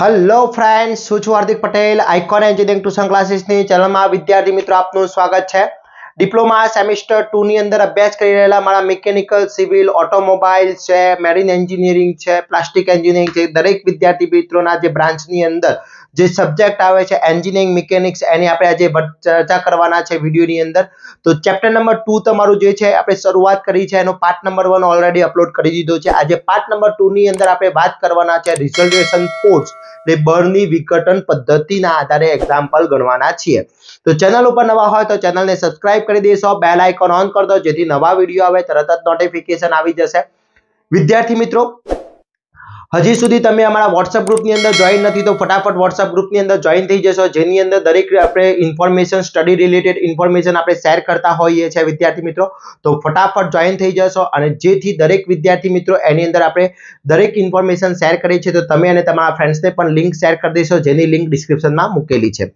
Hello friend હું છું Hardik Patel icon engineering tuition ક્લાસીસની ચેનલમાં વિદ્યાર્થી મિત્રો આપનું સ્વાગત છે ડિપ્લોમા સેમિસ્ટર ટુની અંદર અભ્યાસ કરી રહેલા મારા મિકેનિકલ સિવિલ ઓટોમોબાઈલ છે મેરીન એન્જિનિયરિંગ છે પ્લાસ્ટિક એન્જિનિયરિંગ છે દરેક વિદ્યાર્થી મિત્રોના જે બ્રાન્ચની અંદર જે સબ્જેક્ટ આવે છે એન્જિનિયરિંગ મિકેનિક્સ એની આપણે આજે ચર્ચા કરવાના છે વિડીયોની અંદર તો ચેપ્ટર નંબર ટુ તમારું જે છે આપણે શરૂઆત કરી છે એનો part number one already upload કરી દીધો છે આજે પાર્ટ નંબર ટુની અંદર આપણે વાત કરવાના છે રિઝર્વેશન ફોર્સ ને બળની વિઘટન પદ્ધતિના આધારે એક્ઝામ્પલ ગણવાના છીએ તો ચેનલ ઉપર નવા હોય તો ચેનલને સબસ્ક્રાઇબ કરી દેશો બેલ આઇકોન ઓન કરી દો જેથી નવા વિડીયો આવે તરત જ નોટિફિકેશન આવી જશે વિદ્યાર્થી મિત્રો હજી સુધી તમે અમારા વોટ્સઅપ ગ્રુપની અંદર જોઈન નથી તો ફટાફટ વોટ્સઅપ ગ્રુપની અંદર જોઈન થઈ જશો જેની અંદર દરેક આપણે ઇન્ફોર્મેશન સ્ટડી રિલેટેડ ઇન્ફોર્મેશન આપણે શેર કરતા હોઈએ છીએ વિદ્યાર્થી મિત્રો તો ફટાફટ જોઈન થઈ જશો અને જેથી દરેક વિદ્યાર્થી મિત્રો એની અંદર આપણે દરેક ઇન્ફોર્મેશન શેર કરીએ છીએ તો તમે અને તમારા ફ્રેન્ડ્સને પણ લિંક શેર કરી દેશો જેની લિંક ડિસ્ક્રિપ્શનમાં મૂકેલી છે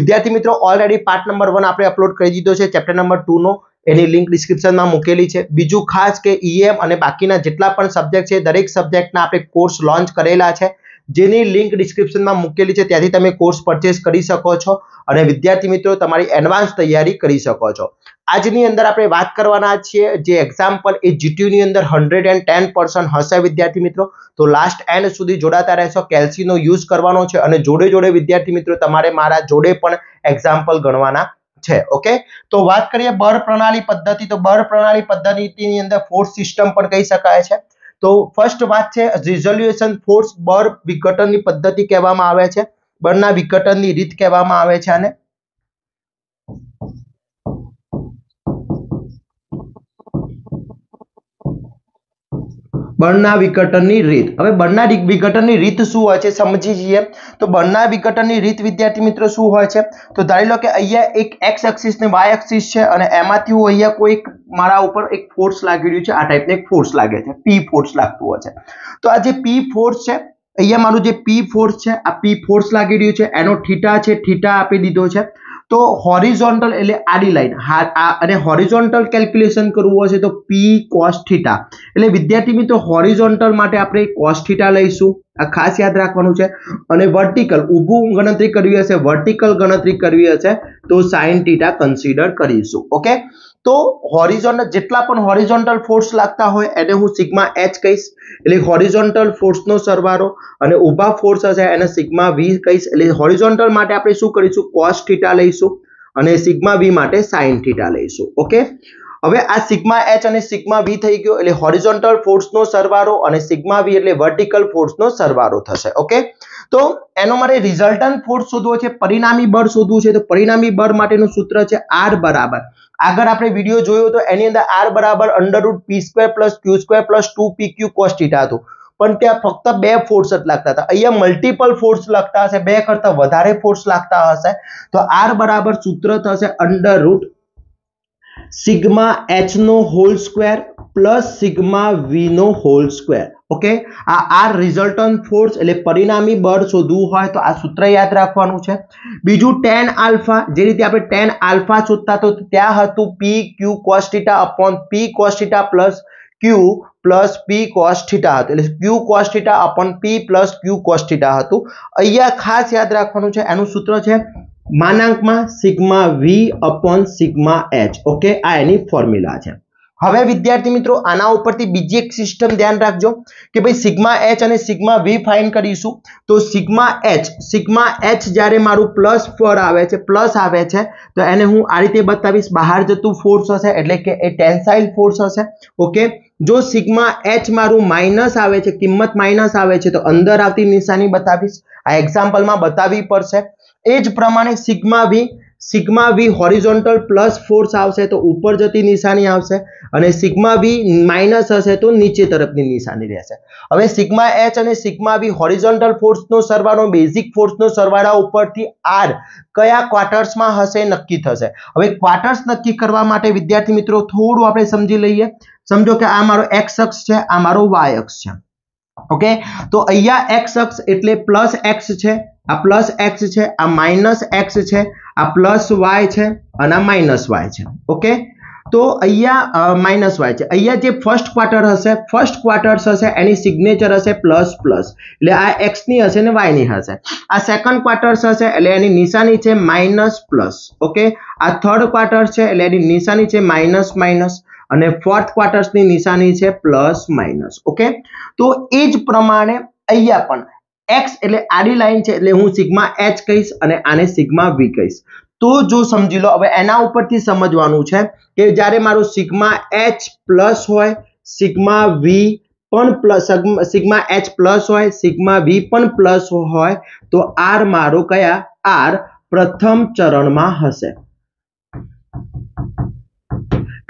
વિદ્યાર્થી મિત્રો ઓલરેડી પાર્ટ નંબર વન આપણે અપલોડ કરી દીધો છે ચેપ્ટર નંબર ટુનો એની લિંક ડિસ્ક્રિપ્શનમાં મૂકેલી છે બીજું ખાસ કે ઈએમ e અને બાકીના જેટલા પણ સબ્જેક્ટ છે દરેક સબ્જેક્ટના આપણે કોર્સ લોન્ચ કરેલા છે જેની લિંક ડિસ્ક્રિપ્શનમાં મૂકેલી છે ત્યાંથી તમે કોર્સ પરચેસ કરી શકો છો અને વિદ્યાર્થી મિત્રો તમારી એડવાન્સ તૈયારી કરી શકો છો આજની અંદર આપણે વાત કરવાના છીએ જે એક્ઝામ્પલ પર એ જીટીયુની અંદર હંડ્રેડ એન્ડ ટેન પર્સન્ટ હશે વિદ્યાર્થી મિત્રો તો લાસ્ટ એન્ડ સુધી જોડાતા રહેશો કેલ્સીનો યુઝ કરવાનો છે અને જોડે જોડે વિદ્યાર્થી મિત્રો તમારે મારા જોડે પણ એક્ઝામ્પલ ગણવાના છે ઓકે તો વાત કરીએ બળ પ્રણાલી પદ્ધતિ તો બળ પ્રણાલી પદ્ધતિની અંદર ફોર્સ સિસ્ટમ પણ કહી શકાય છે તો ફર્સ્ટ વાત છે રિઝોલ્યુશન ફોર્સ બળ વિઘટનની પદ્ધતિ કહેવામાં આવે છે બળના વિઘટનની રીત કહેવામાં આવે છે આને બળના વિઘટનની રીત હવે બળના વિઘટનની રીત શું હોય છે સમજી જઈએ તો બળના વિઘટનની રીત વિદ્યાર્થી મિત્રો શું હોય છે તો ધારી લો કે અહીંયા એક એક્સ એક્સિસ ને વાય એક્સિસ છે અને એમાંથી હું અહીંયા કોઈક મારા ઉપર એક ફોર્સ લાગી રહ્યું છે આ ટાઈપનું એક ફોર્સ લાગે છે પી ફોર્સ લાગતું હોય છે તો આ જે પી ફોર્સ છે અહીંયા મારું જે પી ફોર્સ છે આ પી ફોર્સ લાગી રહ્યું છે એનો ઠીટા છે ઠીટા આપી દીધો છે તો હોરિઝોન્ટલ એટલે આડી લાઈન હા અને હોરિઝોન્ટલ કેલ્ક્યુલેશન કરવું હશે તો પી કોસ એટલે વિદ્યાર્થી મિત્રો હોરિઝોન્ટલ માટે આપણે કોસ લઈશું આ ખાસ યાદ રાખવાનું છે અને વર્ટિકલ ઊભું ગણતરી કરવી હશે વર્ટિકલ ગણતરી કરવી હશે તો સાઇન થીટા કન્સિડર કરીશું ઓકે તો હોરિઝોન્ટલ જેટલા પણ હોરિઝોન્ટલ ફોર્સ લાગતા હોય એને હું સિગ્મા એચ કહીશ એટલે હોરિઝોન્ટલ ફોર્સનો સરવારો અને ઊભા ફોર્સ હશે એને સિગ્મા વી કહીશ એટલે હોરિઝોન્ટલ માટે આપણે શું કરીશું કોસ્ટ થીટા લઈશું અને સિગ્મા વી માટે સાઇન થીટા લઈશું ઓકે હવે આ સિગ્મા એચ અને સિગ્મા વી થઈ ગયો એટલે હોરિઝોન્ટલ ફોર્સનો સરવારો અને સિગ્મા વી એટલે વર્ટિકલ ફોર્સનો સરવારો થશે ઓકે તો એનો મારે રિઝલ્ટન ફોર્સ શોધવો છે પરિણામી બળ શોધવું છે તો પરિણામી બળ માટેનું સૂત્ર છે આર બરાબર આગળ આપણે વિડીયો જોયો તો એની અંદર આર બરાબર under root P square plus Q square plus two P Q cos theta હતું પણ ત્યાં ફક્ત બે ફોર્સ જ લાગતા હતા અહીંયા મલ્ટિપલ ફોર્સ લાગતા હશે બે કરતા વધારે ફોર્સ લાગતા હશે તો આર બરાબર સૂત્ર થશે અંડરરૂટ સિગ્મા એચનો હોલ સ્ક્વેર પ્લસ સિગ્મા વીનો હોલ સ્ક્વેર ઓકે આ આર રિઝલ્ટન્ટ ફોર્સ એટલે પરિણામી બળ શોધવું હોય તો આ સૂત્ર યાદ રાખવાનું છે બીજું ટેન આલ્ફા જે રીતે આપણે ટેન આલ્ફા શોધતા તો ત્યાં હતું P Q cos theta upon P cos theta plus Q plus P cos theta હતું એટલે Q cos theta upon P plus Q cos theta હતું અહીંયા ખાસ યાદ રાખવાનું છે એનું સૂત્ર છે માનાંકમાં sigma V upon sigma H okay આ એની ફોર્મ્યુલા છે હવે વિદ્યાર્થી મિત્રો આના ઉપરથી બીજી એક સિસ્ટમ ધ્યાન રાખજો કે ભાઈ સિગ્મા એચ અને સિગ્મા વી ફાઇન કરીશું તો સિગ્મા એચ સિગ્મા એચ જ્યારે મારું પ્લસ ફોર આવે છે પ્લસ આવે છે તો એને હું આ રીતે બતાવીશ બહાર જતું ફોર્સ હશે એટલે કે એ ટેન્સાઇલ ફોર્સ હશે ઓકે જો સિગ્મા એચ મારું માઇનસ આવે છે કિંમત માઇનસ આવે છે તો અંદર આવતી નિશાની બતાવીશ આ એક્ઝામ્પલમાં બતાવવી પડશે એ જ પ્રમાણે sigma V sigma V horizontal plus force આવશે તો ઉપર જતી નિશાની આવશે અને સિગ્મા વી માઇનસ હશે તો નીચે તરફની નિશાની રહેશે હવે સિગ્મા એચ અને સિગ્મા વી હોરિઝોન્ટલ ફોર્સનો સરવાળો બેઝિક ફોર્સનો સરવાળા ઉપરથી આર કયા ક્વાર્ટર્સમાં હશે નક્કી થશે હવે ક્વાર્ટર્સ નક્કી કરવા માટે વિદ્યાર્થી મિત્રો થોડું આપણે સમજી લઈએ સમજો કે આ મારો એક્સ અક્ષ છે આ મારો વાય અક્ષ છે ઓકે તો અહીંયા એક્સ અક્ષ એટલે પ્લસ એક્સ છે આ પ્લસ એક્સ છે આ માઇનસ એક્સ છે આ પ્લસ વાય છે અને આ માઇનસ વાય છે ઓકે તો અહીંયા માઇનસ વાય છે અહીંયા જે ફર્સ્ટ ક્વાર્ટર હશે ફર્સ્ટ ક્વાર્ટર્સ હશે એની સિગ્નેચર હશે પ્લસ પ્લસ એટલે આ એક્સની હશે ને વાયની હશે આ સેકન્ડ ક્વાર્ટર્સ હશે એટલે એની નિશાની છે માઇનસ પ્લસ ઓકે આ થર્ડ ક્વાર્ટર છે એટલે એની નિશાની છે માઇનસ માઇનસ અને ફોર્થ ક્વાર્ટર્સની નિશાની છે પ્લસ માઇનસ ઓકે તો એ જ પ્રમાણે અહીંયા પણ એક્સ એટલે આડી લાઈન છે એટલે હું સિગ્મા એચ કહીશ અને આને સિગ્મા વી કહીશ તો જો સમજી લો હવે એના ઉપરથી સમજવાનું છે કે જ્યારે મારું સિગ્મા એચ પ્લસ હોય સિગ્મા વી પણ પ્લસ સિગ્મા એચ પ્લસ હોય સિગ્મા વી પણ પ્લસ હોય તો આર મારો કયા આર પ્રથમ ચરણમાં હશે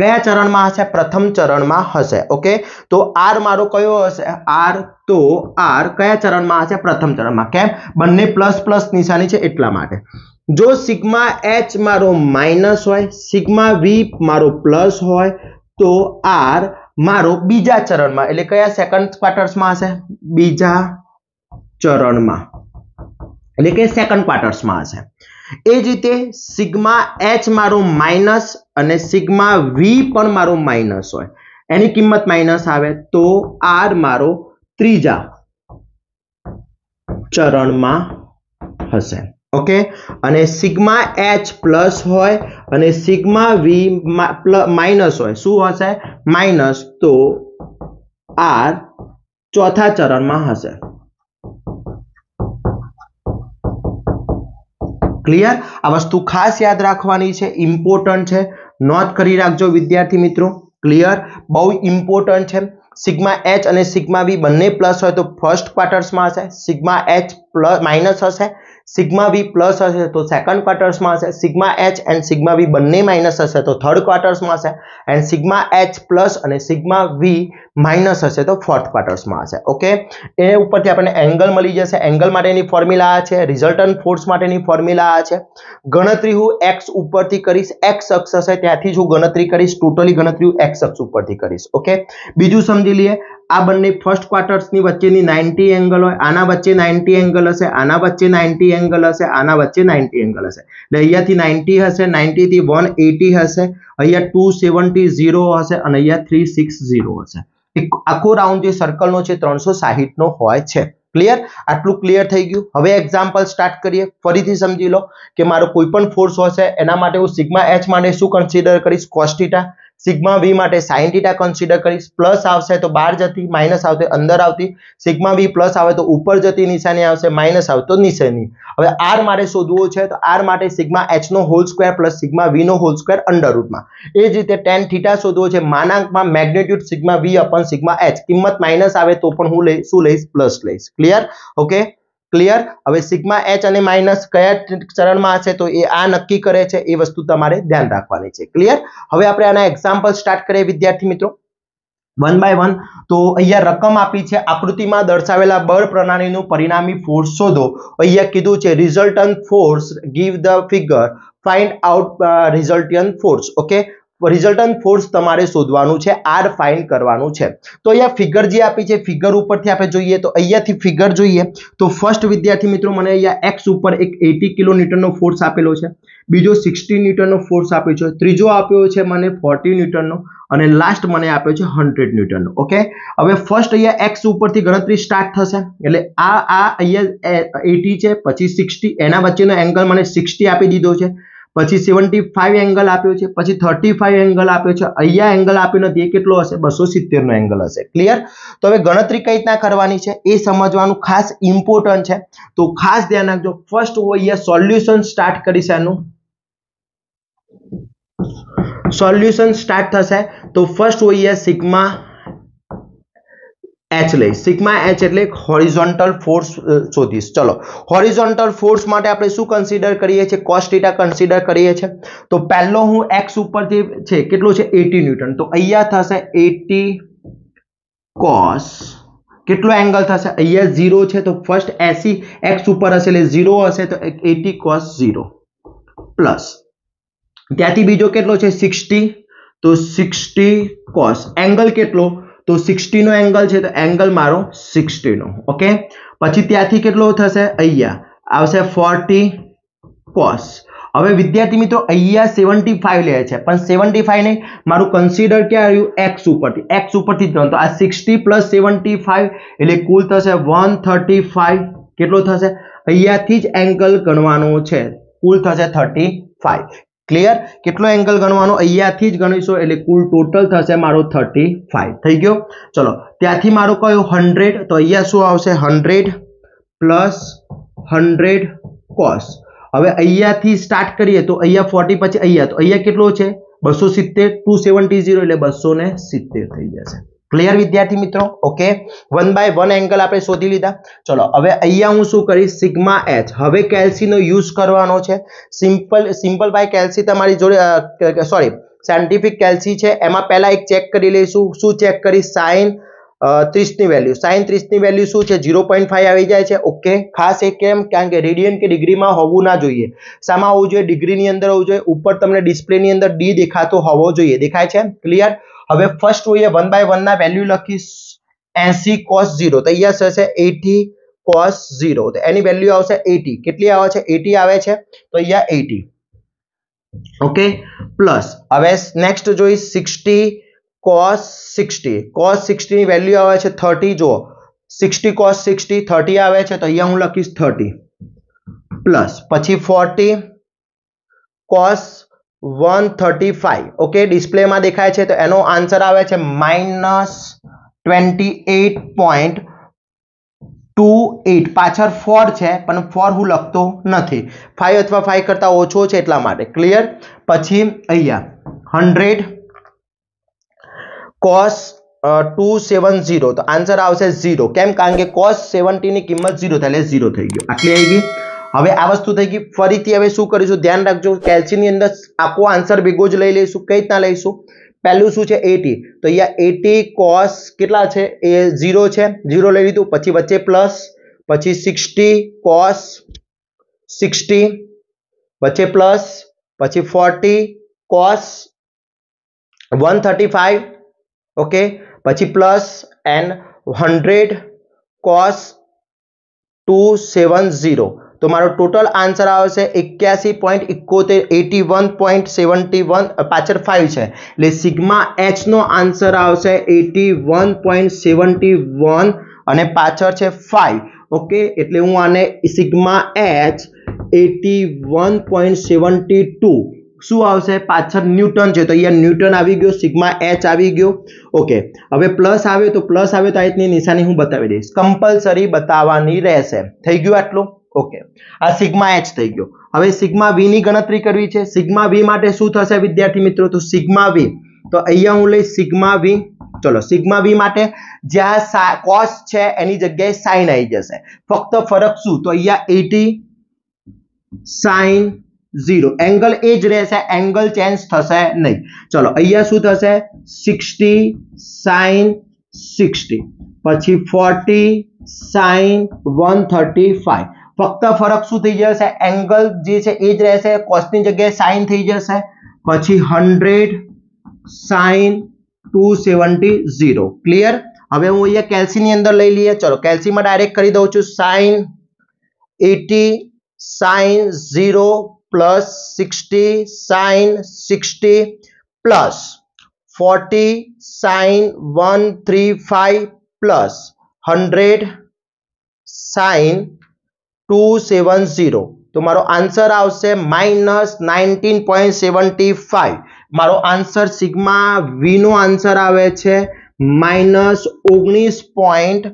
કયા ચરણમાં હશે પ્રથમ ચરણમાં હશે ઓકે તો આર મારો કયો હશે આર તો આર કયા ચરણમાં હશે પ્રથમ ચરણમાં કેમ બંને પ્લસ પ્લસ નિશાની છે એટલા માટે જો સિગ્મા એચ મારો માઇનસ હોય સિગ્મા વી મારો પ્લસ હોય તો આર મારો બીજા ચરણમાં એટલે કયા સેકન્ડ ક્વાર્ટર્સમાં હશે બીજા ચરણમાં એટલે કે સેકન્ડ ક્વાર્ટર્સમાં હશે એ જ રીતે સિગ્મા એચ મારું માઇનસ અને સિગ્મા વી પણ મારું માઇનસ હોય એની કિંમત માઇનસ આવે તો આર મારો ત્રીજા ચરણમાં હશે ઓકે અને સિગ્મા એચ પ્લસ હોય અને સિગ્મા વી માઇનસ હોય શું હશે માઇનસ તો આર ચોથા ચરણમાં હશે ક્લિયર આ વસ્તુ ખાસ યાદ રાખવાની છે ઇમ્પોર્ટન્ટ છે નોંધ કરી રાખજો વિદ્યાર્થી મિત્રો ક્લિયર બહુ ઇમ્પોર્ટન્ટ છે સિગ્મા એચ અને સિગ્મા બી બંને પ્લસ હોય તો ફર્સ્ટ ક્વાર્ટર્સમાં હશે સિગ્મા એચ પ્લસ માઇનસ હશે સિગ્મા વી પ્લસ હશે તો સેકન્ડ ક્વાર્ટર્સમાં હશે sigma H and sigma V બંને માઇનસ હશે તો થર્ડ ક્વાર્ટર્સમાં હશે એન્ડ સિગ્મા એચ પ્લસ અને સિગ્મા વી માઇનસ હશે તો ફોર્થ ક્વાર્ટર્સમાં હશે ઓકે એ ઉપરથી આપણને એંગલ મળી જશે એંગલ માટેની ફોર્મ્યુલા આ છે રિઝલ્ટન ફોર્સ માટેની ફોર્મ્યુલા આ છે ગણતરી હું એક્સ ઉપરથી કરીશ એક્સ અક્ષ હશે ત્યાંથી જ હું ગણતરી કરીશ ટોટલી ગણતરી હું એક્સ અક્ષ ઉપરથી કરીશ ઓકે બીજું સમજી લઈએ આ બંને ફર્સ્ટ ક્વાર્ટર્સની વચ્ચેની નાઇન્ટી એંગલ હોય આના વચ્ચે નાઇન્ટી એંગલ હશે આના વચ્ચે નાઇન્ટી એંગલ હશે આના વચ્ચે નાઇન્ટી એંગલ હશે એટલે અહીંયાથી નાઇન્ટી હશે નાઇન્ટીથી વન એટી હશે અહીંયા ટુ સેવન્ટી ઝીરો હશે અને અહીંયા થ્રી સિક્સ ઝીરો હશે આખો રાઉન્ડ જે સર્કલનો છે ત્રણસો સાહીઠનો હોય છે ક્લિયર આટલું ક્લિયર થઈ ગયું હવે એક્ઝામ્પલ સ્ટાર્ટ કરીએ ફરીથી સમજી લો કે મારો કોઈ પણ ફોર્સ હશે એના માટે હું સિગ્મા એચ માટે શું કન્સિડર કરીશ કોસ્ટિટા સિગ્મા વી માટે સાઇન ટીટા કન્સિડર કરીશ પ્લસ આવશે તો બહાર જતી માઇનસ આવશે અંદર આવતી સિગ્મા વી પ્લસ આવે તો ઉપર જતી નિશાની આવશે માઇનસ આવે તો નીચેની હવે આર માટે શોધવું છે તો આર માટે સિગ્મા એચનો હોલ સ્ક્વેર પ્લસ સિગ્મા નો હોલ સ્ક્વેર અંડરરૂટમાં એ જ રીતે ટેન થીટા શોધવો છે માનાંકમાં magnitude sigma V upon sigma H કિંમત માઇનસ આવે તો પણ હું લઈ શું લઈશ પ્લસ લઈશ ક્લિયર ઓકે ક્લિયર હવે સિગ્મા એચ અને માઇનસ કયા ચરણમાં હશે તો એ આ નક્કી કરે છે એ વસ્તુ તમારે ધ્યાન રાખવાની છે ક્લિયર હવે આપણે આના એક્ઝામ્પલ સ્ટાર્ટ કરીએ વિદ્યાર્થી મિત્રો વન બાય વન તો અહીંયા રકમ આપી છે આકૃતિમાં દર્શાવેલા બળ પ્રણાલીનું પરિણામી ફોર્સ શોધો અહીંયા કીધું છે resultant force give the figure find out resultant force okay resultant force તમારે શોધવાનું છે આર ફાઇન કરવાનું છે તો અહીંયા ફિગર જે આપી છે ફિગર ઉપરથી આપણે જોઈએ તો અહીંયાથી ફિગર જોઈએ તો ફર્સ્ટ વિદ્યાર્થી મિત્રો મને અહીંયા એક્સ ઉપર એક એટી કિલો ન્યૂટનનો ફોર્સ આપેલો છે બીજો સિક્સટી ન્યૂટનનો ફોર્સ આપ્યો છે ત્રીજો આપ્યો છે મને ફોર્ટી ન્યૂટનનો અને લાસ્ટ મને આપ્યો છે હંડ્રેડ ન્યૂટનનો ઓકે હવે ફર્સ્ટ અહીંયા એક્સ ઉપરથી ગણતરી સ્ટાર્ટ થશે એટલે આ આ અહીંયા એટી છે પછી સિક્સટી એના વચ્ચેનો એંગલ મને સિક્સટી આપી દીધો છે પછી સેવન્ટી ફાઈવ એંગલ આપ્યો છે પછી થર્ટી ફાઈવ એંગલ આપ્યો છે અહીંયા એંગલ આપ્યો નથી એ કેટલો હશે બસો સિત્તેરનો એંગલ હશે ક્લિયર તો હવે ગણતરી કઈ રીતના કરવાની છે એ સમજવાનું ખાસ ઇમ્પોર્ટન્ટ છે તો ખાસ ધ્યાન રાખજો ફર્સ્ટ હું અહીંયા સોલ્યુશન સ્ટાર્ટ કરીશ એનું સોલ્યુશન સ્ટાર્ટ થશે તો ફર્સ્ટ હું અહીંયા સિગ્મા એચ લઈ સિગ્મા એચ એટલે હોરિઝોન્ટલ ફોર્સ શોધીશ ચલો હોરિઝોન્ટલ ફોર્સ માટે આપણે શું કન્સિડર કરીએ છીએ કોસ્ટીટા કન્સિડર કરીએ છીએ તો પહેલો હું એક્સ ઉપર જે છે કેટલું છે એટી ન્યૂટન તો અહીંયા થશે એટી કોસ કેટલો એંગલ થશે અહીંયા ઝીરો છે તો ફર્સ્ટ એસી એક્સ ઉપર હશે એટલે ઝીરો હશે તો એટી કોસ ઝીરો પ્લસ ત્યાંથી બીજો કેટલો છે સિક્સટી તો સિક્સટી કોસ એંગલ કેટલો તો સિક્સટીનો એંગલ છે તો એંગલ મારો સિક્સટીનો ઓકે પછી ત્યાંથી કેટલો થશે અહીંયા આવશે ફોર્ટી કોસ હવે વિદ્યાર્થી મિત્રો અહીંયા સેવન્ટી ફાઈવ લે છે પણ સેવન્ટી નહીં મારું કન્સિડર ક્યાં આવ્યું એક્સ ઉપરથી એક્સ ઉપરથી જ ગણતો આ સિક્સટી પ્લસ સેવન્ટી ફાઈવ એટલે કુલ થશે વન થર્ટી ફાઈવ કેટલો થશે અહીંયાથી જ એંગલ ગણવાનો છે કુલ થશે થર્ટી ફાઈવ ક્લિયર કેટલો એંગલ ગણવાનો અહીંયાથી જ ગણીશું એટલે કુલ ટોટલ થશે મારો થર્ટી ફાઈવ થઈ ગયો ચલો ત્યાંથી મારો કયો હંડ્રેડ તો અહીંયા શું આવશે હંડ્રેડ પ્લસ હંડ્રેડ કોસ હવે અહીંયાથી સ્ટાર્ટ કરીએ તો અહીંયા ફોર્ટી પછી અહીંયા તો અહીંયા કેટલો છે બસો સિત્તેર ટુ સેવન્ટી જીરો એટલે બસો ને સિત્તેર થઈ જશે ક્લિયર વિદ્યાર્થી મિત્રો okay one by one angle આપણે શોધી લીધા ચલો હવે અહીંયા હું શું કરીશ સિગ્મા એચ હવે કેલ્સીનો યુઝ કરવાનો છે સિમ્પલ સિમ્પલ બાય કેલ્સી તમારી જોડે સોરી સાયન્ટિફિક કેલ્સી છે એમાં પહેલાં એક ચેક કરી લઈશું શું ચેક કરીશ સાઇન ત્રીસની વેલ્યુ સાઇન ત્રીસની વેલ્યુ શું છે ઝીરો પોઈન્ટ ફાઈવ આવી જાય છે ઓકે ખાસ એ કેમ કારણ કે રેડિયન કે ડિગ્રીમાં હોવું ના જોઈએ શામાં હોવું જોઈએ ડિગ્રીની અંદર હોવું જોઈએ ઉપર તમને ડિસ્પ્લેની અંદર ડી દેખાતો હોવો જોઈએ દેખાય છે ક્લિયર હવે ફર્સ્ટ ઓય 1 બાય 1 ના વેલ્યુ લખી 80 cos 0 તો યસ છે 80 cos 0 તો એની વેલ્યુ આવશે 80 કેટલી આવે છે 80 આવે છે તો અહીંયા 80 ઓકે પ્લસ હવે નેક્સ્ટ જોઈએ 60 cos 60 cos 60 ની વેલ્યુ આવે છે 30 જો 60 cos 60 30 આવે છે તો અહીંયા હું લખીશ 30 પ્લસ પછી 40 cos one thirty five okay ડિસ્પ્લેમાં દેખાય છે તો એનો આન્સર આવે છે minus twenty eight point two eight પાછળ ફોર છે પણ ફોર હું લખતો નથી ફાઈવ અથવા ફાઈવ કરતાં ઓછો છે એટલા માટે ક્લિયર પછી અહીંયા hundred cos two seven zero તો આન્સર આવશે ઝીરો કેમ કારણ કે કોસ સેવન્ટીની કિંમત ઝીરો થાય એટલે ઝીરો થઈ ગયો આટલી આવી ગઈ હવે આ વસ્તુ થઈ ગઈ ફરીથી હવે શું કરીશું ધ્યાન રાખજો કેલ્સીની અંદર આખો આન્સર ભેગો જ લઈ લઈશું કઈ રીતના લઈશું પહેલું શું છે એટી તો અહીંયા એટી કોસ કેટલા છે એ ઝીરો છે ઝીરો લઈ લીધું પછી વચ્ચે પ્લસ પછી સિક્સટી કોસ સિક્સટી વચ્ચે પ્લસ પછી forty cos one thirty five okay પછી plus and hundred cos two seven zero તો મારો ટોટલ આન્સર આવશે એક્યાસી પોઈન્ટ ઇકોતેર eighty one point seventy one પાછળ ફાઇવ છે એટલે સિગ્મા એચનો આન્સર આવશે eighty one point seventy one અને પાછળ છે ફાઇવ ઓકે એટલે હું આને sigma H eighty one point seventy two શું આવશે પાછળ ન્યૂટન છે તો અહીંયા ન્યૂટન આવી ગયો સિગ્મા એચ આવી ગયો ઓકે હવે પ્લસ આવે તો પ્લસ આવે તો આ રીતની નિશાની હું બતાવી દઈશ કમ્પલસરી બતાવવાની રહેશે થઈ ગયું આટલું ઓકે આ સિગ્મા એચ થઈ ગયો હવે સિગ્મા વી ની ગણતરી કરવી છે સિગ્મા વી માટે શું થશે વિદ્યાર્થી મિત્રો તો સિગ્મા વી તો અહીંયા હું લઈશ સિગ્મા વી ચલો સિગ્મા વી માટે જ્યાં કોસ છે એની જગ્યાએ સાઇન આવી જશે ફક્ત ફરક શું તો અહીંયા એટી સાઇન ઝીરો એંગલ એ જ રહેશે એંગલ ચેન્જ થશે નહીં ચલો અહીંયા શું થશે સિક્સટી સાઇન સિક્સટી પછી forty sine one thirty five ફક્ત ફરક શું થઈ જશે એંગલ જે છે એ જ રહેશે કોસની જગ્યાએ સાઇન થઈ જશે પછી hundred sine two seventy zero clear હવે હું અહીંયા કેલ્સીની અંદર લઈ લઈએ ચલો કેલ્સીમાં ડાયરેક્ટ કરી દઉં છું sine eighty sine zero plus sixty sine sixty plus forty sine one three five plus hundred sine two seven zero તો મારો આન્સર આવશે minus nineteen point seventy five મારો આન્સર સિગ્મા વીનો આન્સર આવે છે માઇનસ ઓગણીસ પોઈન્ટ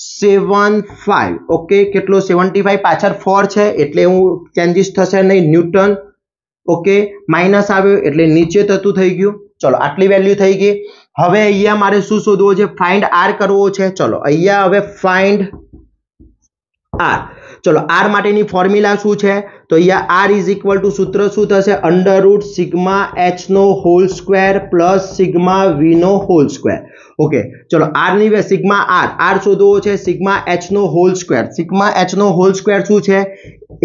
સેવન ફાઈવ ઓકે કેટલો seventy five પાછળ ફોર છે એટલે હું ચેન્જીસ થશે નહીં ન્યૂટન ઓકે માઇનસ આવ્યો એટલે નીચે થતું થઈ ગયું ચલો આટલી વેલ્યુ થઈ ગઈ હવે અહીંયા મારે શું શોધવું છે ફાઇન્ડ આર કરવો છે ચલો અહીંયા હવે ફાઇન્ડ આર ચલો આર માટેની ફોર્મ્યુલા શું છે તો અહીંયા આર ઇઝ ઇક્વલ ટુ સૂત્ર શું થશે અંડર રૂટ સિગ્મા એચનો હોલ સ્ક્વેર પ્લસ સિગ્મા વીનો હોલ સ્ક્વેર ઓકે ચલો આરની વે સિગ્મા આર આર શોધવો છે સિગ્મા એચનો હોલ સ્ક્વેર સિગ્મા એચનો હોલ સ્ક્વેર શું છે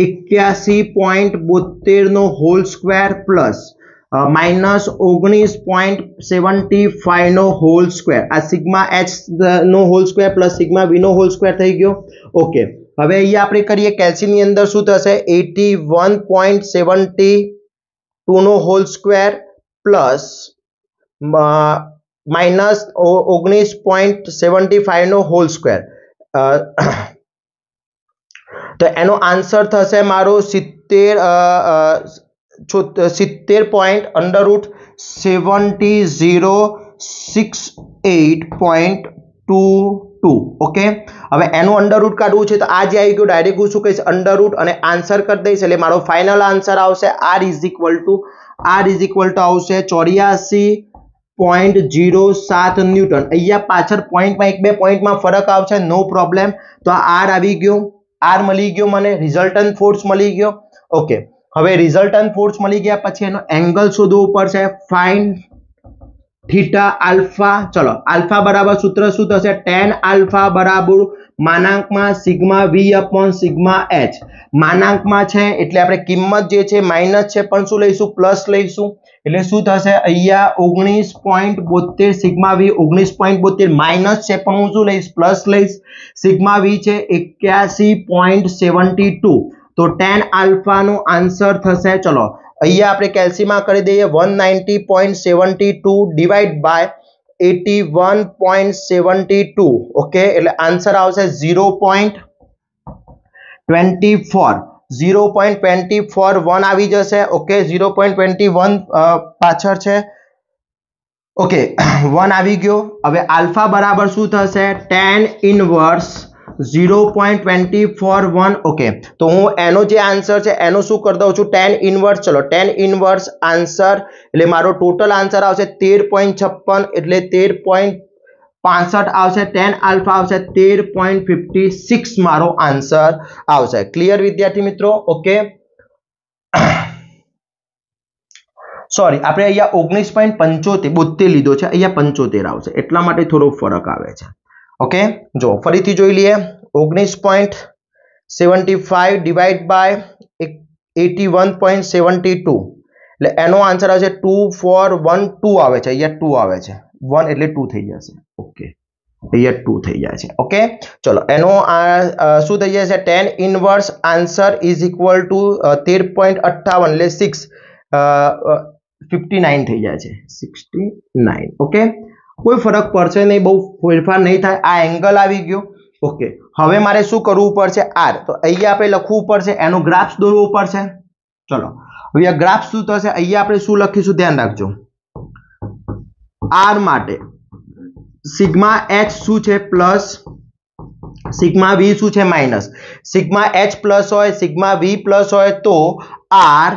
એક્યાસી પોઈન્ટ બોતેરનો હોલ સ્ક્વેર પ્લસ માઇનસ ઓગણીસ પોઈન્ટ સેવન્ટી ફાઈવનો હોલ સ્ક્વેર આ સિગ્મા એચ નો હોલ સ્ક્વેર પ્લસ સિગ્મા વીનો હોલ સ્ક્વેર થઈ ગયો ઓકે હવે યે આપણે કરીએ કેલ્ક્યુલેટર ની અંદર શું થશે 81.72 નો હોલ સ્ક્વેર પ્લસ માઈનસ 19.75 નો હોલ સ્ક્વેર તો એનો આન્સર થશે મારો 70 70. અંડરરૂટ 7068.2 ટુ ઓકે હવે એનું અંડરરૂટ કાઢવું છે તો આ જે આવી ગયું ડાયરેક્ટ હું શું કહીશ અંડરરૂટ અને આન્સર કરી દઈશ એટલે મારો ફાઇનલ આન્સર આવશે R is equal to R is equal to આવશે ચોર્યાસી પોઈન્ટ જીરો સાત ન્યૂટન અહીંયા પાછળ પોઈન્ટમાં એક બે પોઈન્ટમાં ફરક આવશે નો પ્રોબ્લેમ તો આર આવી ગયો આર મળી ગયો મને રિઝલ્ટન ફોર્સ મળી ગયો ઓકે હવે રિઝલ્ટન ફોર્સ મળી ગયા પછી એનો એંગલ શોધવો પડશે ફાઇન થીટા આલ્ફા ચલો આલ્ફા બરાબર સૂત્ર શું થશે ટેન આલ્ફા બરાબર માનાંકમાં sigma V upon sigma H માનાંકમાં છે એટલે આપણે કિંમત જે છે માઇનસ છે પણ શું લઈશું પ્લસ લઈશું એટલે શું થશે અહીંયા ઓગણીસ પોઈન્ટ બોતેર સિગ્મા વી ઓગણીસ પોઈન્ટ બોતેર માઇનસ છે પણ હું શું લઈશ પ્લસ લઈશ સિગ્મા વી છે એક્યાસી પોઈન્ટ સેવન્ટી ટુ તો ટેન આલ્ફાનો આન્સર થશે ચલો અહીંયા આપણે કેલ્સીમાં કરી દઈએ one ninety point seventy two divide by eighty one point seventy two okay એટલે આન્સર આવશે zero point twenty four zero point twenty four one આવી જશે okay zero point twenty one પાછળ છે ઓકે વન આવી ગયો હવે આલ્ફા બરાબર શું થશે tan inverse zero point twenty four one okay તો હું એનો જે આન્સર છે એનો શું કરી દઉં છું ટેન ઇનવર્સ ચલો ટેન ઇનવર્સ આન્સર એટલે મારો ટોટલ આન્સર આવશે તેર પોઈન્ટ છપ્પન એટલે તેર પોઈન્ટ પાસઠ આવશે ટેન આલ્ફા આવશે તેર પોઈન્ટ ફિફ્ટી સિક્સ મારો આન્સર આવશે ક્લિયર વિદ્યાર્થી મિત્રો ઓકે સોરી આપણે અહીંયા ઓગણીસ પોઈન્ટ પંચોતેર બોતેર લીધો છે અહીંયા પંચોતેર આવશે એટલા માટે થોડો ફરક આવે છે ઓકે જો ફરીથી જોઈ લઈએ ઓગણીસ point seventy five divide by eighty one point seventy two એટલે એનો આન્સર આવશે ટુ ફોર વન ટુ આવે છે અહીંયા ટુ આવે છે વન એટલે ટુ થઈ જશે ઓકે અહીંયા ટુ થઈ જાય છે ઓકે ચલો એનો શું થઈ જશે tan inverse answer is equal to તેર પોઈન્ટ અઠ્ઠાવન એટલે સિક્સ ફિફ્ટી નાઇન થઈ જાય છે સિક્સટી નાઇન ઓકે કોઈ ફરક પડશે નહીં બહુ ફેરફાર નહીં થાય આ એંગલ આવી ગયો ઓકે હવે મારે શું કરવું પડશે આર તો અહીંયા આપણે લખવું પડશે એનો ગ્રાફ્સ દોરવું પડશે ચલો હવે આ ગ્રાફ શું થશે અહીંયા આપણે શું લખીશું ધ્યાન રાખજો આર માટે સિગ્મા એચ શું છે પ્લસ સિગ્મા વી શું છે માઇનસ સિગ્મા એચ પ્લસ હોય સિગ્મા વી પ્લસ હોય તો આર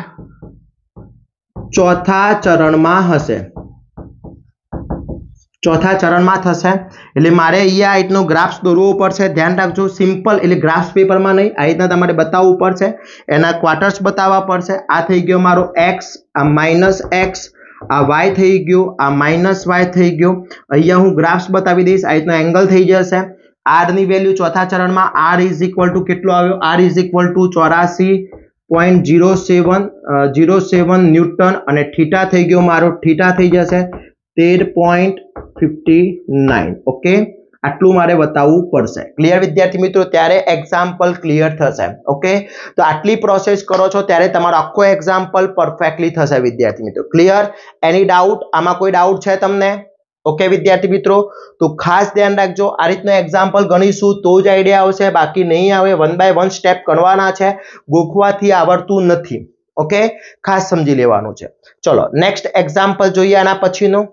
ચોથા ચરણમાં હશે ચોથા ચરણમાં થશે એટલે મારે અહીંયા આ રીતનો ગ્રાફ્સ દોરવો પડશે ધ્યાન રાખજો સિમ્પલ એટલે ગ્રાફ્સ પેપરમાં નહીં આ રીતના તમારે બતાવવું પડશે એના ક્વાર્ટર્સ બતાવવા પડશે આ થઈ ગયો મારો એક્સ આ માઇનસ એક્સ આ વાય થઈ ગયો આ માઇનસ વાય થઈ ગયો અહીંયા હું ગ્રાફ્સ બતાવી દઈશ આ રીતનો એંગલ થઈ જશે આરની વેલ્યુ ચોથા ચરણમાં આર ઇઝ ઇક્વલ ટુ કેટલો આવ્યો આર ઇઝ ઇક્વલ ટુ ચોરાસી point zero seven zero seven newton અને ઠીટા થઈ ગયો મારો ઠીટા થઈ જશે તેર પોઈન્ટ ફિફ્ટી નાઇન ઓકે આટલું મારે બતાવવું પડશે ક્લિયર વિદ્યાર્થી મિત્રો ત્યારે એક્ઝામ્પલ ક્લિયર થશે ઓકે તો આટલી પ્રોસેસ કરો છો ત્યારે તમારો આખો એક્ઝામ્પલ પરફેક્ટલી થશે વિદ્યાર્થી મિત્રો ક્લિયર એની ડાઉટ આમાં કોઈ ડાઉટ છે તમને ઓકે વિદ્યાર્થી મિત્રો તો ખાસ ધ્યાન રાખજો આ રીતનો એક્ઝામ્પલ ગણીશું તો જ આઈડિયા આવશે બાકી નહીં આવે વન બાય વન સ્ટેપ ગણવાના છે ગોખવાથી આવડતું નથી ઓકે ખાસ સમજી લેવાનું છે ચલો નેક્સ્ટ એક્ઝામ્પલ જોઈએ આના પછીનું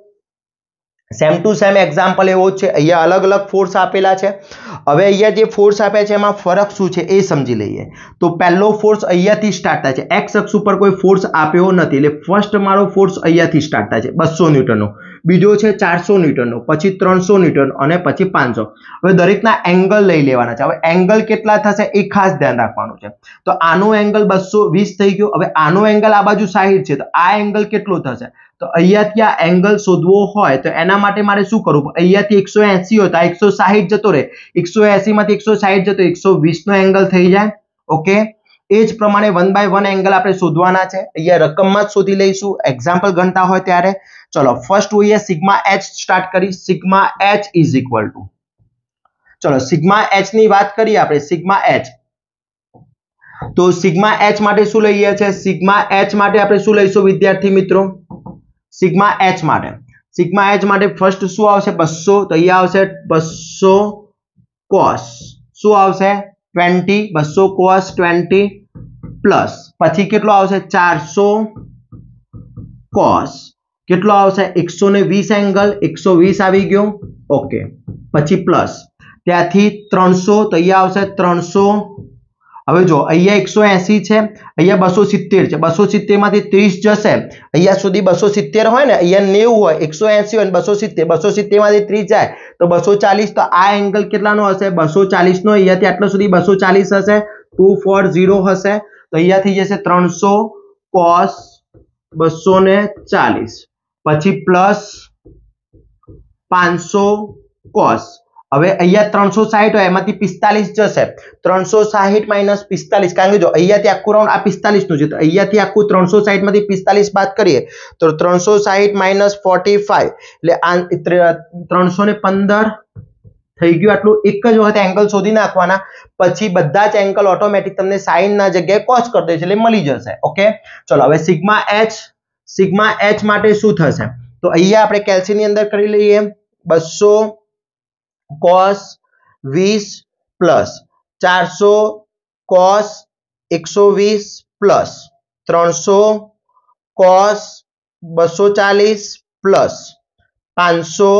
સેમ ટુ સેમ એક્ઝામ્પલ એવો જ છે અહીંયા અલગ અલગ ફોર્સ આપેલા છે હવે અહીંયા જે ફોર્સ આપ્યા છે એમાં ફરક શું છે એ સમજી લઈએ તો પહેલો ફોર્સ અહીંયાથી સ્ટાર્ટ થાય છે એક્સ અક્ષ ઉપર કોઈ ફોર્સ આપ્યો નથી એટલે ફર્સ્ટ મારો ફોર્સ અહીંયાથી સ્ટાર્ટ થાય છે બસો ન્યૂટનનો બીજો છે ચારસો ન્યૂટનનો પછી ત્રણસો ન્યૂટન અને પછી પાંચસો હવે દરેકના એંગલ લઈ લેવાના છે હવે એંગલ કેટલા થશે એ ખાસ ધ્યાન રાખવાનું છે તો આનો એંગલ બસો વીસ થઈ ગયો હવે આનો એંગલ આ બાજુ સાહીઠ છે તો આ એંગલ કેટલો થશે તો અહીંયાથી આ એંગલ શોધવો હોય તો એના માટે મારે શું કરવું અહીંયાથી એકસો એસી હોય તો આ એકસો સાહીઠ જતો રહે એકસો એસીમાંથી એકસો સાહીઠ જતો એકસો વીસનો એંગલ થઈ જાય ઓકે એ જ પ્રમાણે વન બાય વન એંગલ આપણે શોધવાના છે અહીંયા રકમમાં જ શોધી લઈશું એક્ઝામ્પલ ગણતા હોય ત્યારે ચલો ફર્સ્ટ જોઈએ સિગ્મા એચ સ્ટાર્ટ કરી sigma H is equal to ચલો સિગ્મા એચ ની વાત કરીએ આપણે સિગ્મા એચ તો સિગ્મા એચ માટે શું લઈએ છે સિગ્મા એચ માટે આપણે શું લઈશું વિદ્યાર્થી મિત્રો સિગ્મા એચ માટે સિગ્મા એચ માટે ફર્સ્ટ શું આવશે બસો તો અહીંયા આવશે બસો કોસ શું આવશે ટ્વેન્ટી બસો કોસ ટ્વેન્ટી પ્લસ પછી કેટલો આવશે ચારસો કોસ કેટલો આવશે એકસો ને વીસ એંગલ એકસો વીસ આવી ગયો ઓકે પછી પ્લસ ત્યાંથી ત્રણસો તો અહીંયા આવશે ત્રણસો હવે જો અહીંયા એકસો એસી છે અહીંયા બસો સિત્તેર છે બસો સિત્તેરમાંથી ત્રીસ જશે અહીંયા સુધી બસો સિત્તેર હોય ને અહીંયા નેવું હોય એકસો એસી હોય બસો સિત્તેર બસો સિત્તેરમાંથી ત્રીસ જાય તો બસો ચાલીસ તો આ એંગલ કેટલાનો હશે બસો ચાલીસનો અહીંયાથી આટલા સુધી બસો ચાલીસ હશે ટુ ફોર ઝીરો હશે તો અહીંયા થઈ જશે ત્રણસો કોસ બસો ને ચાલીસ પછી પ્લસ પાંચસો કોસ હવે અહીંયા ત્રણસો સાહીઠ હોય એમાંથી પિસ્તાલીસ જશે ત્રણસો સાહીઠ માઇનસ પિસ્તાલીસ કારણ કે જો અહીંયાથી આખું રાઉન્ડ આ પિસ્તાલીસનું છે તો અહીંયાથી આખું ત્રણસો સાહીઠમાંથી પિસ્તાલીસ બાદ કરીએ તો ત્રણસો સાહીઠ માઇનસ ફોર્ટી ફાઈવ એટલે આ ત્રણસો ને પંદર થઈ ગયું આટલું એક જ વખત એંગલ શોધી નાખવાના પછી બધા જ એંગલ ઓટોમેટિક તમને સાઇનના જગ્યાએ કોચ કરી દે છે એટલે મળી જશે ઓકે ચલો હવે સિગ્મા એચ સિગ્મા એચ માટે શું થશે તો અહીંયા આપણે કેલ્સીની અંદર કરી લઈએ બસો કોસ વીસ પ્લસ ચારસો કોસ એકસો વીસ પ્લસ ત્રણસો કોસ બસો ચાલીસ પ્લસ પાંચસો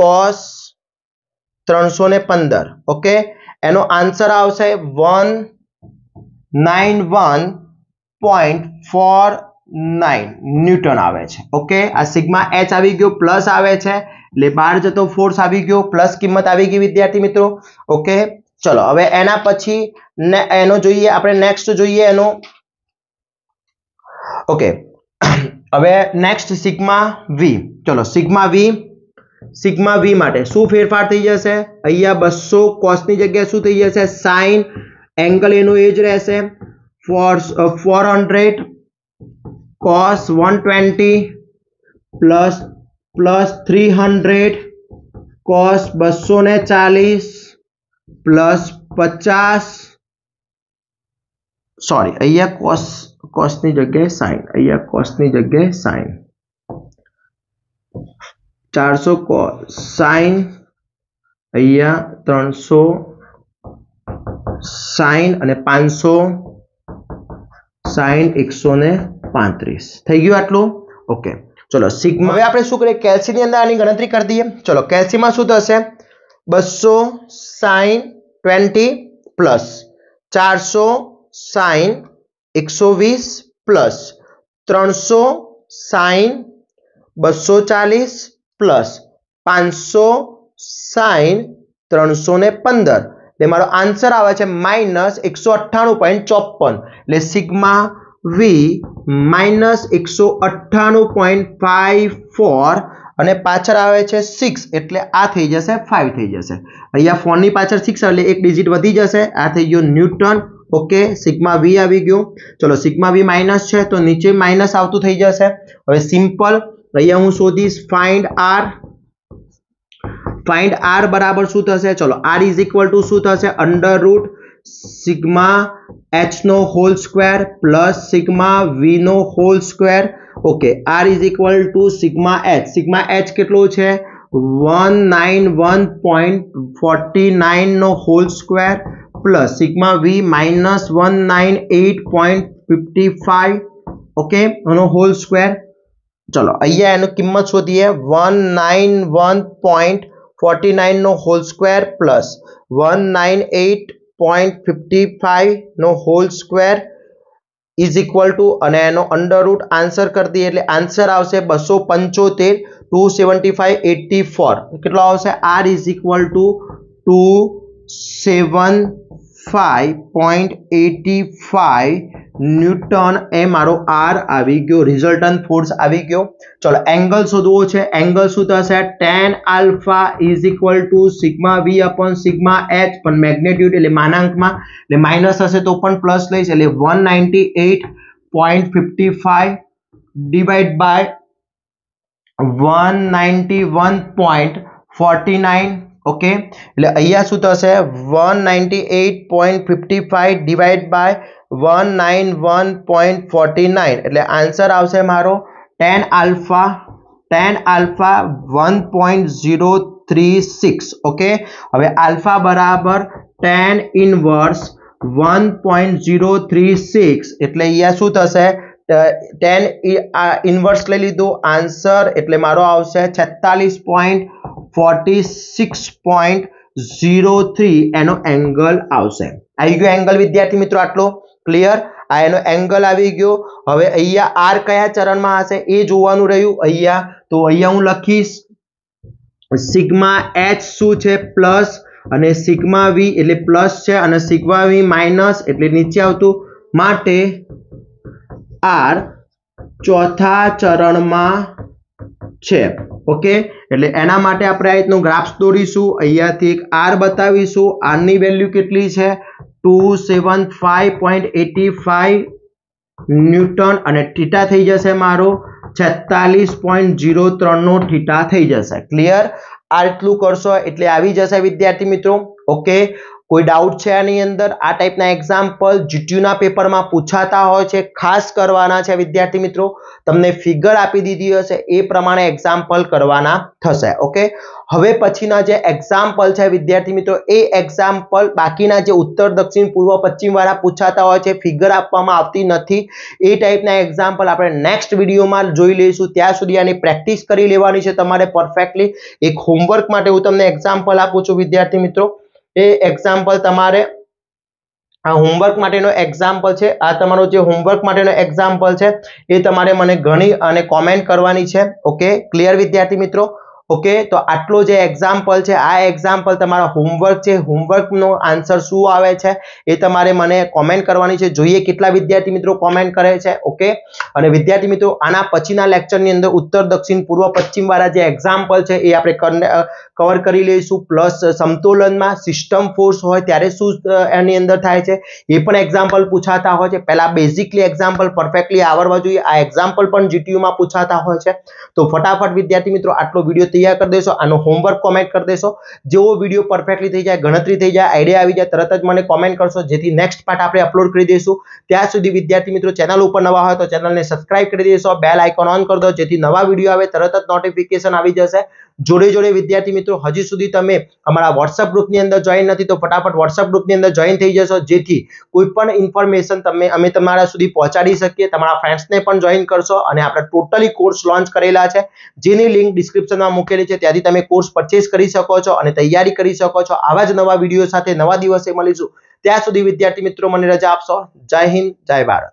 કોસ ત્રણસો ને પંદર ઓકે એનો આન્સર આવશે one nine one point four nine newton આવે છે ઓકે આ સિગ્મા એચ આવી ગયો પ્લસ આવે છે એટલે બહાર જતો ફોર્સ આવી ગયો પ્લસ કિંમત આવી ગઈ વિદ્યાર્થી મિત્રો ઓકે ચલો હવે એના પછી એનો જોઈએ આપણે નેક્સ્ટ જોઈએ એનો ઓકે હવે નેક્સ્ટ સિગ્મા વી ચલો સિગ્મા વી સિગ્મા વી માટે શું ફેરફાર થઈ જશે અહીંયા બસો કોસની જગ્યાએ શું થઈ જશે સાઇન એંગલ એનું એ જ રહેશે four four hundred cos one twenty plus plus three hundred cos બસો ને ચાલીસ પ્લસ પચાસ સોરી અહીંયા કોસ કોસની જગ્યાએ સાઈન અહીંયા કોસની જગ્યાએ સાઈન ચારસો સાઈન અહીંયા ત્રણસો સાઈન અને પાંચસો સાઈન એકસો પાંત્રીસ થઈ ગયું આટલું ઓકે ચલો સિગ્મા હવે આપણે શું કરીએ કેલ્સીની અંદર આની ગણતરી કરી દઈએ ચલો કેલ્સીમાં શું થશે બસો સાઈન ટ્વેન્ટી પ્લસ ચારસો સાઈન એકસો વીસ પ્લસ ત્રણસો સાઈન બસો ચાલીસ પ્લસ પાંચસો સાઈન ત્રણસો ને પંદર એટલે મારો આન્સર આવે છે માઇનસ એકસો અઠ્ઠાણું પોઈન્ટ ચોપન એટલે સિગ્મા વી માઇનસ એકસો અઠ્ઠાણું પોઈન્ટ ફાઇવ ફોર અને પાછળ આવે છે સિક્સ એટલે આ થઈ જશે ફાઇવ થઈ જશે અહીંયા ફોનની પાછળ સિક્સ એટલે એક ડિઝિટ વધી જશે આ થઈ ગયું ન્યૂટન ઓકે સિગ્મા વી આવી ગયું ચલો સિગ્મા વી માઇનસ છે તો નીચે માઇનસ આવતું થઈ જશે હવે સિમ્પલ અહીંયા હું શોધીશ ફાઇન્ડ આર ફાઇન્ડ આર બરાબર શું થશે ચલો આર ઇઝ ઇક્વલ ટુ શું થશે અંડર રૂટ સિગ્મા એચનો હોલ સ્ક્વેર પ્લસ સિગ્મા વીનો whole square okay R is equal to sigma H sigma H કેટલું છે one nine one point forty નાઇનનો whole square plus sigma V minus one nine eight point fifty five okay એનો whole square ચલો અહીંયા એનું કિંમત શોધીએ one nine one point forty નાઇનનો whole square plus one nine eight point fifty ફાઈવનો whole square is equal to અને એનો અંડર રૂટ આન્સર કરી દઈએ એટલે આન્સર આવશે બસો પંચોતેર two seventy five eighty four કેટલો આવશે R is equal to two seven five point eighty five newton એ મારો આર આવી ગયો રિઝલ્ટન ફોર્સ આવી ગયો ચલો એંગલ શોધવો છે એંગલ શું થશે tan alpha is equal to sigma V upon sigma H પણ મેગ્નેટ્યુડ એટલે માનાંકમાં એટલે માઇનસ હશે તો પણ પ્લસ લઈશ એટલે one ninety eight point fifty five divide by one ninety one point forty nine okay એટલે અહીંયા શું થશે one ninety eight point fifty five divide by one nine one point forty nine એટલે આન્સર આવશે મારો tan alpha tan alpha one point zero three six okay હવે alpha બરાબર tan inverse one point zero three six એટલે અહીંયા શું થશે tan inverse લઈ લીધું આન્સર એટલે મારો આવશે છેતાલીસ point forty six point zero three એનો એંગલ આવશે આવી ગયો એંગલ વિદ્યાર્થી મિત્રો આટલો ક્લિયર આ એનો એંગલ આવી ગયો હવે અહીંયા આર કયા ચરણમાં હશે એ જોવાનું રહ્યું અહીંયા તો અહીંયા હું લખીશ સિગ્મા એચ શું છે પ્લસ અને સિગ્મા વી એટલે પ્લસ છે અને સિગ્મા વી માઇનસ એટલે નીચે આવતું માટે આર ચોથા ચરણમાં છે ઓકે એટલે એના માટે આપણે આ રીતનું ગ્રાફ્સ દોરીશું અહીંયાથી એક આર બતાવીશું આરની વેલ્યુ કેટલી છે two seven five point eighty five newton અને થીટા થઈ જશે મારો છેતાલીસ પોઈન્ટ જીરો ત્રણનો થીટા થઈ જશે ક્લિયર આટલું કરશો એટલે આવી જશે વિદ્યાર્થી મિત્રો ઓકે કોઈ ડાઉટ છે આની અંદર આ ટાઈપના એક્ઝામ્પલ જીટીયુના પેપરમાં પૂછાતા હોય છે ખાસ કરવાના છે વિદ્યાર્થી મિત્રો તમને ફિગર આપી દીધી હશે એ પ્રમાણે એક્ઝામ્પલ કરવાના થશે ઓકે હવે પછીના જે એક્ઝામ્પલ છે વિદ્યાર્થી મિત્રો એ એક્ઝામ્પલ બાકીના જે ઉત્તર દક્ષિણ પૂર્વ પશ્ચિમ વાળા પૂછાતા હોય છે ફિગર આપવામાં આવતી નથી એ ટાઈપના એક્ઝામ્પલ આપણે નેક્સ્ટ વિડીયોમાં જોઈ લઈશું ત્યાં સુધી આની પ્રેક્ટિસ કરી લેવાની છે તમારે પરફેક્ટલી એક હોમવર્ક માટે હું તમને એક્ઝામ્પલ આપું છું વિદ્યાર્થી મિત્રો એ એક્ઝામ્પલ તમારે આ હોમવર્ક માટેનો એક્ઝામ્પલ છે આ તમારો જે હોમવર્ક માટેનો એક્ઝામ્પલ છે એ તમારે મને ઘણી અને કોમેન્ટ કરવાની છે ઓકે ક્લિયર વિદ્યાર્થી મિત્રો ઓકે તો આટલો જે એક્ઝામ્પલ છે આ એક્ઝામ્પલ તમારા હોમવર્ક છે હોમવર્કનો આન્સર શું આવે છે એ તમારે મને કોમેન્ટ કરવાની છે જોઈએ કેટલા વિદ્યાર્થી મિત્રો કોમેન્ટ કરે છે ઓકે અને વિદ્યાર્થી મિત્રો આના પછીના લેક્ચરની અંદર ઉત્તર દક્ષિણ પૂર્વ પશ્ચિમવાળા જે એક્ઝામ્પલ છે એ આપણે કવર કરી લઈશું પ્લસ સમતોલનમાં સિસ્ટમ ફોર્સ હોય ત્યારે શું એની અંદર થાય છે એ પણ એક્ઝામ્પલ પૂછાતા હોય છે પહેલાં બેઝિકલી એક્ઝામ્પલ પરફેક્ટલી આવડવા જોઈએ આ એક્ઝામ્પલ પણ જીટીયુમાં પૂછાતા હોય છે તો ફટાફટ વિદ્યાર્થી મિત્રો આટલો વિડીયો તૈયાર કરી દેશો આનો હોમવર્ક કોમેન્ટ કરી દેશો જેવો વિડીયો પરફેક્ટલી થઈ જાય ગણતરી થઈ જાય આઈડિયા આવી જાય તરત જ મને કોમેન્ટ કરશો જેથી નેક્સ્ટ પાર્ટ આપણે અપલોડ કરી દઈશું ત્યાં સુધી વિદ્યાર્થી મિત્રો ચેનલ ઉપર નવા હોય તો ચેનલને સબસ્ક્રાઇબ કરી દેશો બેલ આઇકોન ઓન કરી દો જેથી નવા વિડીયો આવે તરત જ નોટિફિકેશન આવી જશે જોડે જોડે વિદ્યાર્થી મિત્રો હજી સુધી તમે અમારા વોટ્સઅપ ગ્રુપની અંદર જોઈન નથી તો ફટાફટ વોટ્સઅપ ગ્રુપની અંદર જોઈન થઈ જશો જેથી કોઈ પણ ઇન્ફોર્મેશન તમે અમે તમારા સુધી પહોંચાડી શકીએ તમારા ફ્રેન્ડ્સને પણ જોઈન કરશો અને આપણે ટોટલી કોર્સ લોન્ચ કરેલા છે જેની લિંક ડિસ્ક્રિપ્શનમાં મૂકેલી છે ત્યાંથી તમે કોર્સ પરચેસ કરી શકો છો અને તૈયારી કરી શકો છો આવા જ નવા વિડીયો સાથે નવા દિવસે મળીશું ત્યાં સુધી વિદ્યાર્થી મિત્રો મને રજા આપશો જય હિન્દ જય ભારત